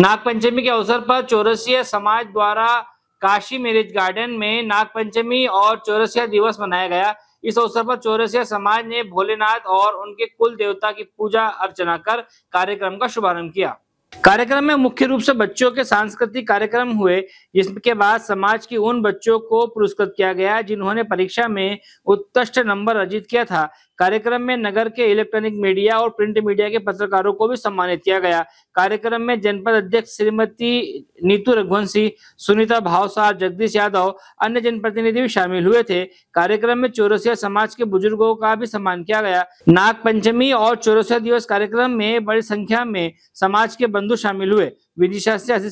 नागपंचमी के अवसर पर चौरसिया समाज द्वारा काशी मेरिज गार्डन में नागपंचमी और चौरसिया दिवस मनाया गया इस अवसर पर चौरसिया समाज ने भोलेनाथ और उनके कुल देवता की पूजा अर्चना कर कार्यक्रम का शुभारंभ किया कार्यक्रम में मुख्य रूप से बच्चों के सांस्कृतिक कार्यक्रम हुए जिसके बाद समाज के उन बच्चों को पुरस्कृत किया गया जिन्होंने परीक्षा में उत्कृष्ट नंबर अर्जित किया था कार्यक्रम में नगर के इलेक्ट्रॉनिक मीडिया और प्रिंट मीडिया के पत्रकारों को भी सम्मानित किया गया कार्यक्रम में जनपद अध्यक्ष श्रीमती नीतू रघुवंशी सुनीता भावसार जगदीश यादव अन्य जनप्रतिनिधि भी शामिल हुए थे कार्यक्रम में चौरसिया समाज के बुजुर्गों का भी सम्मान किया गया नाग पंचमी और चौरसिया दिवस कार्यक्रम में बड़ी संख्या में समाज के बंधू शामिल हुए विधि शास्त्री